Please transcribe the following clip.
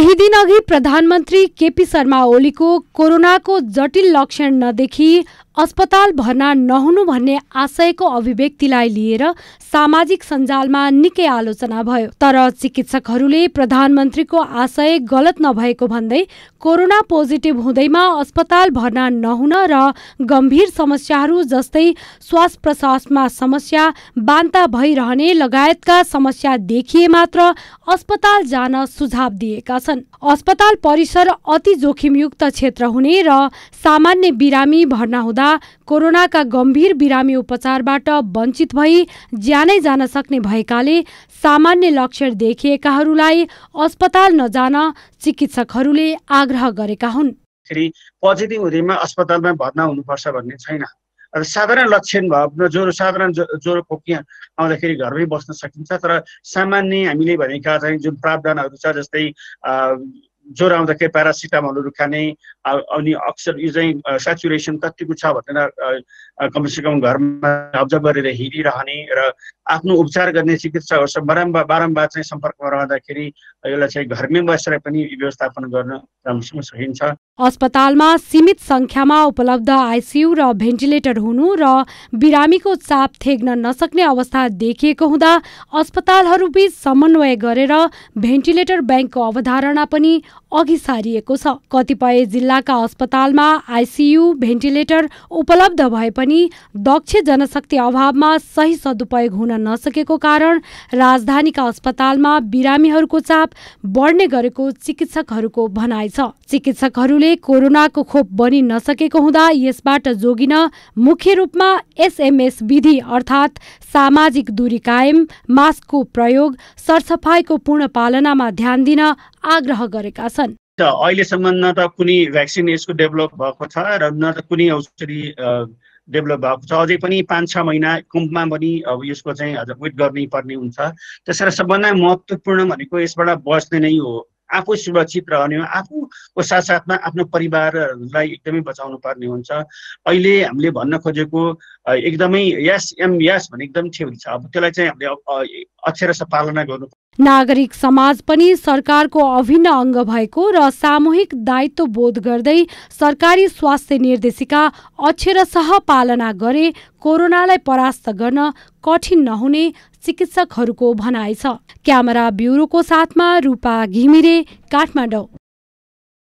केही दिन अघि प्रधानमन्त्री केपी शर्मा ओलीको कोरोनाको जटिल लक्षण नदेखि अस्पताल भर्ना नहुनु भन्ने आशयको अभिव्यक्तिलाई लिएर सामाजिक सञ्जालमा निकै आलोचना भयो तर चिकित्सकहरूले प्रधानमन्त्रीको आशय गलत नभएको भन्दै कोरोना पोजिटिभ हुँदैमा अस्पताल भर्ना नहुन र गम्भीर समस्याहरू जस्तै श्वास प्रश्वासमा समस्या बान्ता भइरहने लगायतका समस्या देखिए मात्र अस्पताल जान सुझाव दिएका छन् अस्पताल परिसर अति जोखिमयुक्त क्षेत्र हुने र सामान्य बिरामी भर्ना हुँदा तथा कोरोनाका गम्भीर बिरामी उपचारबाट वञ्चित भई ज्यानै जान सक्ने भएकाले सामान्य लक्षण देखिएकाहरूलाई अस्पताल नजान चिकित्सकहरूले आग्रह गरेका हुन् पोजिटिभ हुँदैमा अस्पतालमा भर्ना हुनुपर्छ भन्ने छैन साधारण लक्षण भयो ज्वरो साधारण ज्वरो खोकी आउँदाखेरि घरमै बस्न सकिन्छ तर सामान्य हामीले भनेका चाहिँ जुन प्रावधानहरू छ जस्तै ज्वरो आउँदाखेरि प्यारासिटामलहरू खाने अनि अक्सर यो चाहिँ सेचुरेसन कतिको छ भनेर कमसेकम घरमा अब्जर्भ गरेर हिँडिरहने र आफ्नो उपचार गर्ने चिकित्सकहरूसँग बारम्बार बारम्बार चाहिँ सम्पर्कमा रहँदाखेरि यसलाई चाहिँ घरमै बसेर पनि व्यवस्थापन गर्न राम्रोसँग सकिन्छ अस्पतालमा सीमित संख्यामा उपलब्ध आइसियू र भेन्टिलेटर हुनु र बिरामीको चाप थेग्न नसक्ने अवस्था देखिएको हुँदा अस्पतालहरूबीच समन्वय गरेर भेन्टिलेटर ब्याङ्कको अवधारणा पनि अघि सारिएको छ कतिपय जिल्लाका अस्पतालमा आइसियु भेन्टिलेटर उपलब्ध भए पनि दक्ष जनशक्ति अभावमा सही सदुपयोग हुन नसकेको कारण राजधानीका अस्पतालमा बिरामीहरूको चाप बढ्ने गरेको चिकित्सकहरूको भनाइ छ चिकित्सकहरूले कोरोनाको खोप बनि नसकेको हुँदा यसबाट जोगिन मुख्य रूपमा एसएमएस विधि अर्थात् सामाजिक दूरी कायम मास्कको प्रयोग सरसफाईको पूर्ण पालनामा ध्यान दिन आग्रह गरेका छन् अहिलेसम्म न त कुनै भ्याक्सिन यसको डेभलप भएको छ र न त कुनै औषधि डेभलप भएको छ अझै पनि पाँच छ महिना कुम्पमा पनि अब यसको चाहिँ वेट गर्नै पर्ने हुन्छ त्यसरी सबभन्दा महत्त्वपूर्ण भनेको यसबाट बस्ने नै हो आफू सुरक्षित रहने हो आफूको साथसाथमा आफ्नो परिवारलाई एकदमै बचाउनु पर्ने हुन्छ अहिले हामीले भन्न खोजेको एकदमै यस एम यस भन्ने एकदम थ्योरी छ अब त्यसलाई चाहिँ हामीले अक्षरश पालना गर्नु नागरिक समाज पनि सरकारको अभिन्न अङ्ग भएको र सामूहिक दायित्व बोध गर्दै सरकारी स्वास्थ्य निर्देशिका अक्षरशः पालना गरे कोरोनालाई परास्त गर्न कठिन नहुने चिकित्सकहरूको भनाइ छ क्यामरा ब्युरोको साथमा रूपा घिमिरे काठमाडौँ